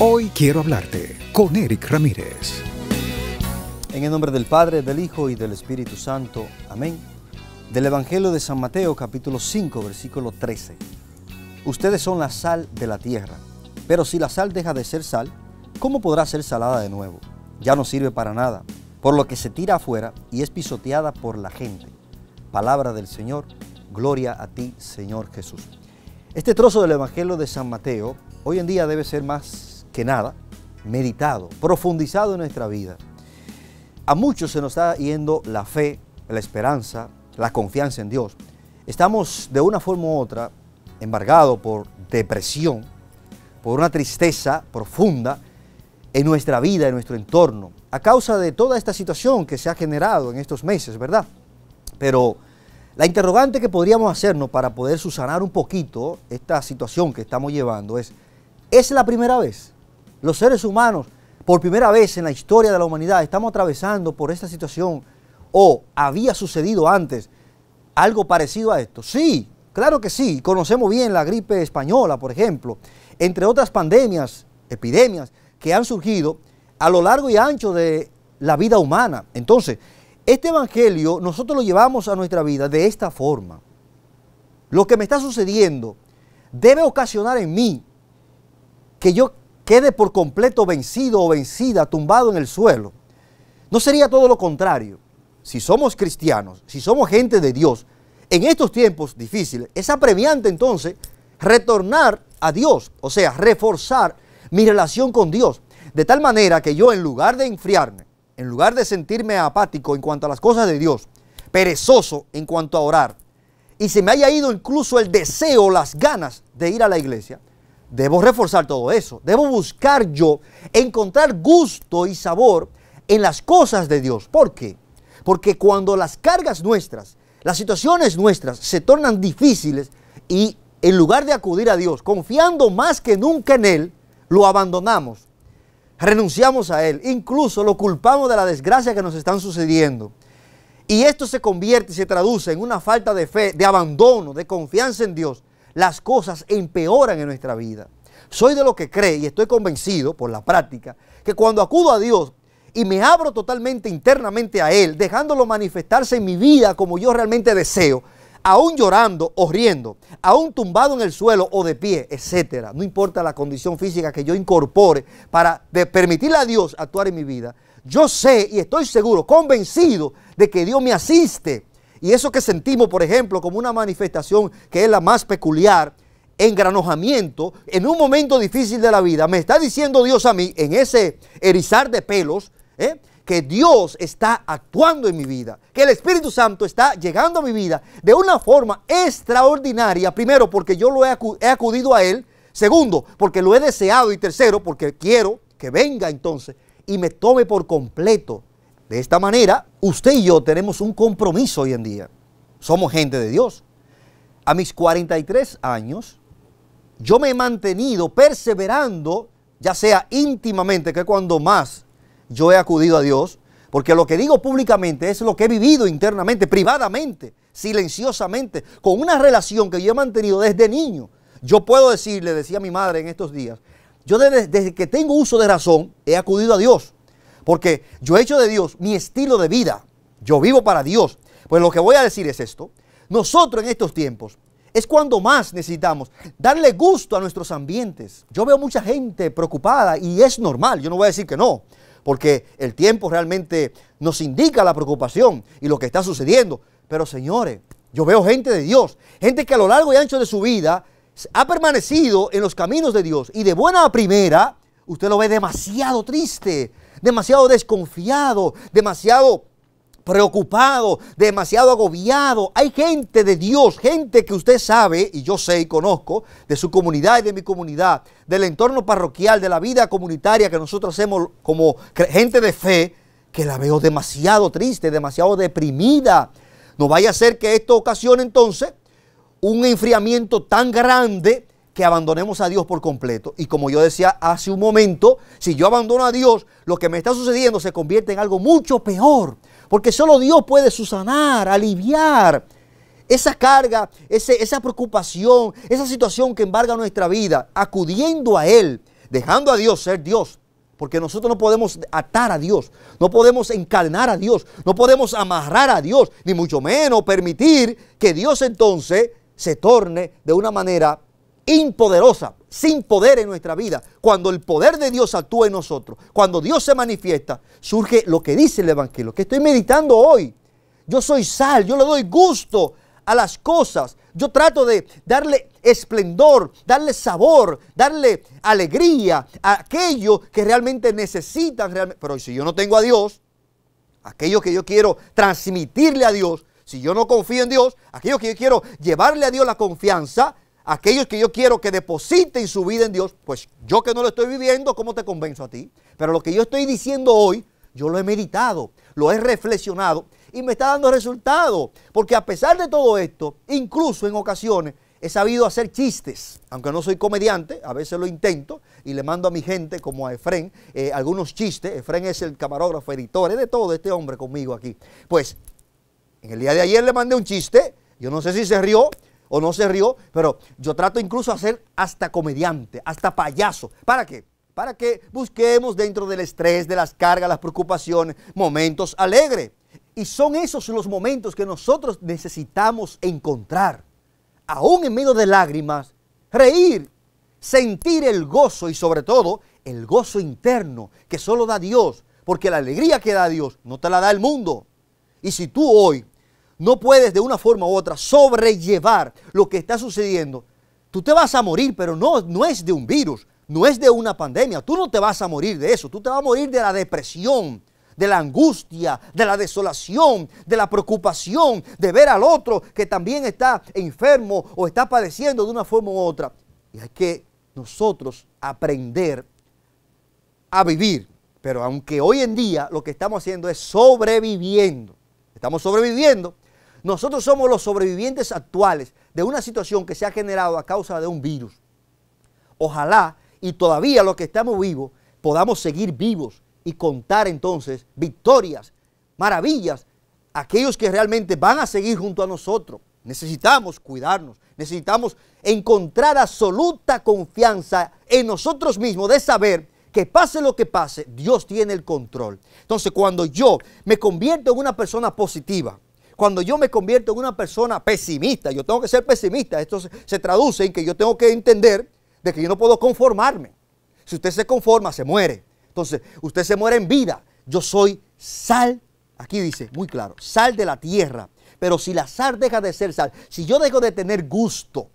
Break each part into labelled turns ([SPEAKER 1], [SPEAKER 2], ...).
[SPEAKER 1] Hoy quiero hablarte con Eric Ramírez. En el nombre del Padre, del Hijo y del Espíritu Santo. Amén. Del Evangelio de San Mateo capítulo 5 versículo 13. Ustedes son la sal de la tierra, pero si la sal deja de ser sal, ¿cómo podrá ser salada de nuevo? Ya no sirve para nada, por lo que se tira afuera y es pisoteada por la gente. Palabra del Señor, gloria a ti Señor Jesús. Este trozo del Evangelio de San Mateo hoy en día debe ser más que nada, meditado, profundizado en nuestra vida. A muchos se nos está yendo la fe, la esperanza, la confianza en Dios. Estamos de una forma u otra embargados por depresión, por una tristeza profunda en nuestra vida, en nuestro entorno, a causa de toda esta situación que se ha generado en estos meses, ¿verdad? Pero la interrogante que podríamos hacernos para poder susanar un poquito esta situación que estamos llevando es, ¿es la primera vez? Los seres humanos, por primera vez en la historia de la humanidad, estamos atravesando por esta situación o había sucedido antes algo parecido a esto. Sí, claro que sí, conocemos bien la gripe española, por ejemplo, entre otras pandemias, epidemias que han surgido a lo largo y ancho de la vida humana. Entonces, este evangelio nosotros lo llevamos a nuestra vida de esta forma. Lo que me está sucediendo debe ocasionar en mí que yo quede por completo vencido o vencida, tumbado en el suelo. ¿No sería todo lo contrario? Si somos cristianos, si somos gente de Dios, en estos tiempos difíciles, es apremiante entonces retornar a Dios, o sea, reforzar mi relación con Dios, de tal manera que yo en lugar de enfriarme, en lugar de sentirme apático en cuanto a las cosas de Dios, perezoso en cuanto a orar, y se me haya ido incluso el deseo, las ganas de ir a la iglesia, Debo reforzar todo eso. Debo buscar yo encontrar gusto y sabor en las cosas de Dios. ¿Por qué? Porque cuando las cargas nuestras, las situaciones nuestras se tornan difíciles y en lugar de acudir a Dios, confiando más que nunca en Él, lo abandonamos, renunciamos a Él, incluso lo culpamos de la desgracia que nos están sucediendo. Y esto se convierte y se traduce en una falta de fe, de abandono, de confianza en Dios, las cosas empeoran en nuestra vida. Soy de lo que cree y estoy convencido por la práctica que cuando acudo a Dios y me abro totalmente internamente a Él, dejándolo manifestarse en mi vida como yo realmente deseo, aún llorando o riendo, aún tumbado en el suelo o de pie, etcétera, no importa la condición física que yo incorpore para permitirle a Dios actuar en mi vida, yo sé y estoy seguro, convencido de que Dios me asiste y eso que sentimos, por ejemplo, como una manifestación que es la más peculiar, engranojamiento, en un momento difícil de la vida, me está diciendo Dios a mí, en ese erizar de pelos, ¿eh? que Dios está actuando en mi vida, que el Espíritu Santo está llegando a mi vida de una forma extraordinaria, primero porque yo lo he, acudido a Él, segundo porque lo he deseado y tercero porque quiero que venga entonces y me tome por completo de esta manera, usted y yo tenemos un compromiso hoy en día. Somos gente de Dios. A mis 43 años, yo me he mantenido perseverando, ya sea íntimamente, que cuando más yo he acudido a Dios, porque lo que digo públicamente es lo que he vivido internamente, privadamente, silenciosamente, con una relación que yo he mantenido desde niño. Yo puedo decirle, decía mi madre en estos días, yo desde que tengo uso de razón he acudido a Dios. Porque yo he hecho de Dios mi estilo de vida. Yo vivo para Dios. Pues lo que voy a decir es esto. Nosotros en estos tiempos es cuando más necesitamos darle gusto a nuestros ambientes. Yo veo mucha gente preocupada y es normal. Yo no voy a decir que no. Porque el tiempo realmente nos indica la preocupación y lo que está sucediendo. Pero señores, yo veo gente de Dios. Gente que a lo largo y ancho de su vida ha permanecido en los caminos de Dios y de buena a primera, usted lo ve demasiado triste, demasiado desconfiado, demasiado preocupado, demasiado agobiado. Hay gente de Dios, gente que usted sabe, y yo sé y conozco, de su comunidad y de mi comunidad, del entorno parroquial, de la vida comunitaria que nosotros hacemos como gente de fe, que la veo demasiado triste, demasiado deprimida. No vaya a ser que esto ocasione entonces un enfriamiento tan grande que abandonemos a Dios por completo. Y como yo decía hace un momento, si yo abandono a Dios, lo que me está sucediendo se convierte en algo mucho peor. Porque solo Dios puede susanar, aliviar esa carga, esa preocupación, esa situación que embarga nuestra vida, acudiendo a Él, dejando a Dios ser Dios. Porque nosotros no podemos atar a Dios, no podemos encarnar a Dios, no podemos amarrar a Dios, ni mucho menos permitir que Dios entonces se torne de una manera impoderosa, sin poder en nuestra vida. Cuando el poder de Dios actúa en nosotros, cuando Dios se manifiesta, surge lo que dice el Evangelio, que estoy meditando hoy. Yo soy sal, yo le doy gusto a las cosas. Yo trato de darle esplendor, darle sabor, darle alegría a aquello que realmente necesitan. Pero si yo no tengo a Dios, aquello que yo quiero transmitirle a Dios, si yo no confío en Dios, aquello que yo quiero llevarle a Dios la confianza, aquellos que yo quiero que depositen su vida en Dios, pues yo que no lo estoy viviendo, ¿cómo te convenzo a ti? Pero lo que yo estoy diciendo hoy, yo lo he meditado, lo he reflexionado y me está dando resultado. Porque a pesar de todo esto, incluso en ocasiones he sabido hacer chistes, aunque no soy comediante, a veces lo intento y le mando a mi gente, como a Efren, eh, algunos chistes. Efren es el camarógrafo, editor, es de todo este hombre conmigo aquí. Pues en el día de ayer le mandé un chiste, yo no sé si se rió, o no se rió, pero yo trato incluso a ser hasta comediante, hasta payaso. ¿Para qué? Para que busquemos dentro del estrés, de las cargas, las preocupaciones, momentos alegres. Y son esos los momentos que nosotros necesitamos encontrar. Aún en medio de lágrimas, reír, sentir el gozo y sobre todo el gozo interno que solo da Dios, porque la alegría que da Dios no te la da el mundo. Y si tú hoy no puedes de una forma u otra sobrellevar lo que está sucediendo, tú te vas a morir, pero no, no es de un virus, no es de una pandemia, tú no te vas a morir de eso, tú te vas a morir de la depresión, de la angustia, de la desolación, de la preocupación, de ver al otro que también está enfermo o está padeciendo de una forma u otra. Y hay que nosotros aprender a vivir. Pero aunque hoy en día lo que estamos haciendo es sobreviviendo, estamos sobreviviendo nosotros somos los sobrevivientes actuales de una situación que se ha generado a causa de un virus. Ojalá y todavía los que estamos vivos podamos seguir vivos y contar entonces victorias, maravillas, aquellos que realmente van a seguir junto a nosotros. Necesitamos cuidarnos, necesitamos encontrar absoluta confianza en nosotros mismos de saber que pase lo que pase, Dios tiene el control. Entonces cuando yo me convierto en una persona positiva, cuando yo me convierto en una persona pesimista, yo tengo que ser pesimista, esto se, traduce en que yo tengo que entender de que yo no puedo conformarme. Si usted se conforma, se muere. Entonces, usted se muere en vida. Yo soy sal, aquí dice muy claro, sal de la tierra. Pero si la sal deja de ser sal, si yo dejo de tener gusto,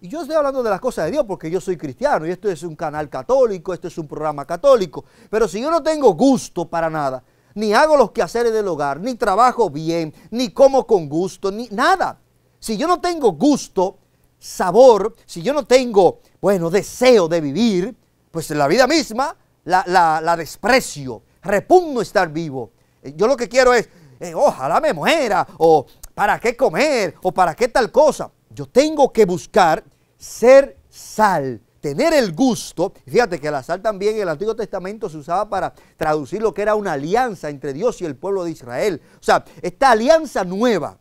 [SPEAKER 1] y yo estoy hablando de las cosas de Dios porque yo soy cristiano y esto es un canal católico, esto es un programa católico, pero si yo no tengo gusto para nada, ni hago los quehaceres del hogar, ni trabajo bien, ni como con gusto, ni nada. Si yo no tengo gusto, sabor, si yo no tengo, bueno, deseo de vivir, pues la vida misma la, desprecio, repugno estar vivo. Eh, yo lo que quiero es, eh, ojalá me muera, o para qué comer, o para qué tal cosa. Yo tengo que buscar ser sal tener el gusto, fíjate que la sal también en el Antiguo Testamento se usaba para traducir lo que era una alianza entre Dios y el pueblo de Israel. O sea, esta alianza nueva,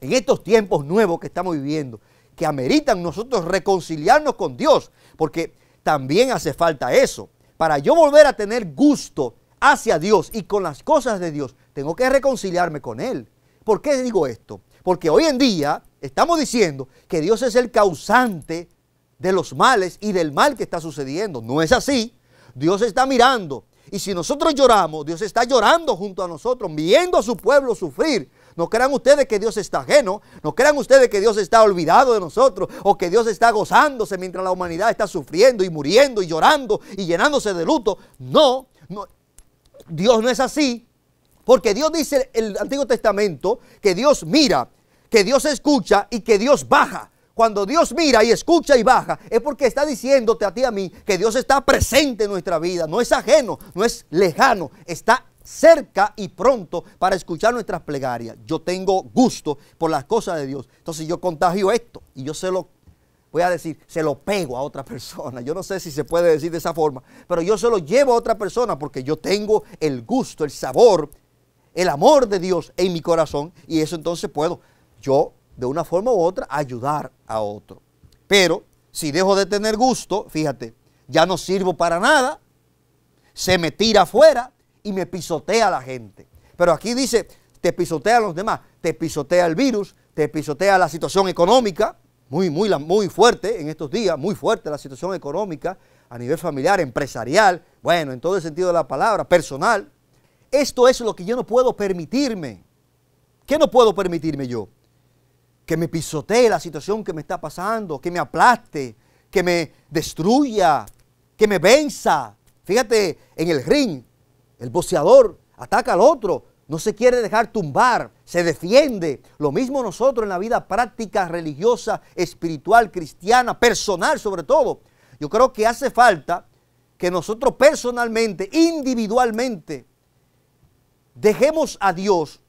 [SPEAKER 1] en estos tiempos nuevos que estamos viviendo, que ameritan nosotros reconciliarnos con Dios, porque también hace falta eso. Para yo volver a tener gusto hacia Dios y con las cosas de Dios, tengo que reconciliarme con Él. ¿Por qué digo esto? Porque hoy en día estamos diciendo que Dios es el causante de los males y del mal que está sucediendo. No es así. Dios está mirando. Y si nosotros lloramos, Dios está llorando junto a nosotros, viendo a su pueblo sufrir. No crean ustedes que Dios está ajeno, no crean ustedes que Dios está olvidado de nosotros o que Dios está gozándose mientras la humanidad está sufriendo y muriendo y llorando y llenándose de luto. No, no Dios no es así, porque Dios dice en el Antiguo Testamento que Dios mira, que Dios escucha y que Dios baja. Cuando Dios mira y escucha y baja, es porque está diciéndote a ti y a mí que Dios está presente en nuestra vida. No es ajeno, no es lejano, está cerca y pronto para escuchar nuestras plegarias. Yo tengo gusto por las cosas de Dios. Entonces yo contagio esto y yo se lo voy a decir, se lo pego a otra persona. Yo no sé si se puede decir de esa forma, pero yo se lo llevo a otra persona porque yo tengo el gusto, el sabor, el amor de Dios en mi corazón y eso entonces puedo yo de una forma u otra, ayudar a otro. Pero si dejo de tener gusto, fíjate, ya no sirvo para nada, se me tira afuera y me pisotea la gente. Pero aquí dice, te pisotean los demás, te pisotea el virus, te pisotea la situación económica, muy, muy, muy fuerte en estos días, muy fuerte la situación económica a nivel familiar, empresarial, bueno, en todo el sentido de la palabra, personal. Esto es lo que yo no puedo permitirme. ¿Qué no puedo permitirme yo? que me pisotee la situación que me está pasando, que me aplaste, que me destruya, que me venza. Fíjate, en el ring, el boceador ataca al otro, no se quiere dejar tumbar, se defiende. Lo mismo nosotros en la vida práctica, religiosa, espiritual, cristiana, personal sobre todo. Yo creo que hace falta que nosotros personalmente, individualmente, dejemos a Dios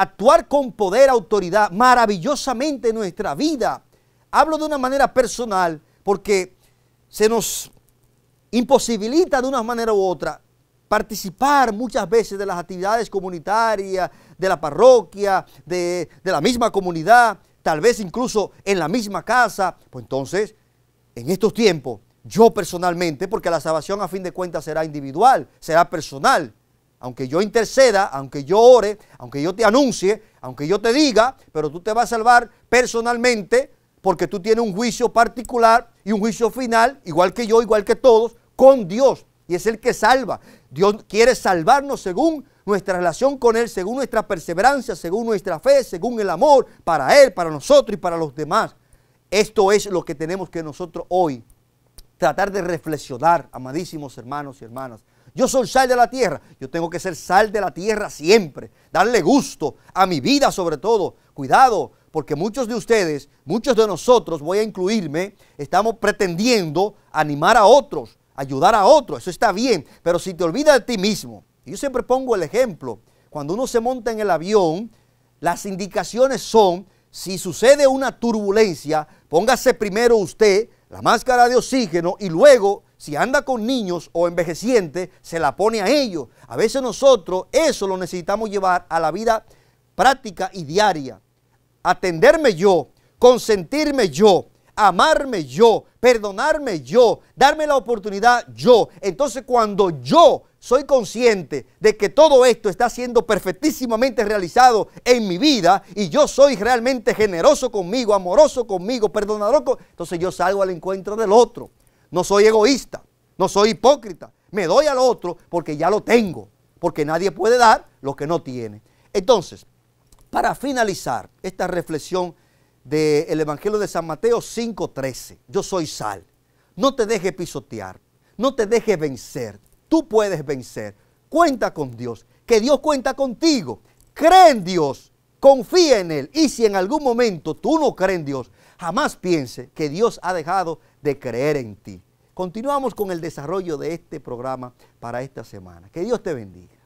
[SPEAKER 1] actuar con poder, autoridad, maravillosamente en nuestra vida. Hablo de una manera personal porque se nos imposibilita de una manera u otra participar muchas veces de las actividades comunitarias, de la parroquia, de, de la misma comunidad, tal vez incluso en la misma casa. Pues entonces, en estos tiempos, yo personalmente, porque la salvación a fin de cuentas será individual, será personal, aunque yo interceda, aunque yo ore, aunque yo te anuncie, aunque yo te diga, pero tú te vas a salvar personalmente porque tú tienes un juicio particular y un juicio final, igual que yo, igual que todos, con Dios. Y es el que salva. Dios quiere salvarnos según nuestra relación con Él, según nuestra perseverancia, según nuestra fe, según el amor para Él, para nosotros y para los demás. Esto es lo que tenemos que nosotros hoy tratar de reflexionar, amadísimos hermanos y hermanas. Yo soy sal de la tierra. Yo tengo que ser sal de la tierra siempre. Darle gusto a mi vida sobre todo. Cuidado, porque muchos de ustedes, muchos de nosotros, voy a incluirme, estamos pretendiendo animar a otros, ayudar a otros. Eso está bien, pero si te olvidas de ti mismo. Yo siempre pongo el ejemplo. Cuando uno se monta en el avión, las indicaciones son, si sucede una turbulencia, póngase primero usted la máscara de oxígeno y luego, si anda con niños o envejecientes, se la pone a ellos. A veces nosotros eso lo necesitamos llevar a la vida práctica y diaria. Atenderme yo, consentirme yo, amarme yo, perdonarme yo, darme la oportunidad yo. Entonces cuando yo soy consciente de que todo esto está siendo perfectísimamente realizado en mi vida y yo soy realmente generoso conmigo, amoroso conmigo, perdonador, entonces yo salgo al encuentro del otro. No soy egoísta, no soy hipócrita, me doy al otro porque ya lo tengo, porque nadie puede dar lo que no tiene. Entonces, para finalizar esta reflexión del Evangelio de San Mateo 5:13. Yo soy sal. No te dejes pisotear, no te dejes vencer. Tú puedes vencer. Cuenta con Dios, que Dios cuenta contigo. Cree en Dios, confía en Él. Y si en algún momento tú no crees en Dios, jamás piense que Dios ha dejado de creer en ti. Continuamos con el desarrollo de este programa para esta semana. Que Dios te bendiga.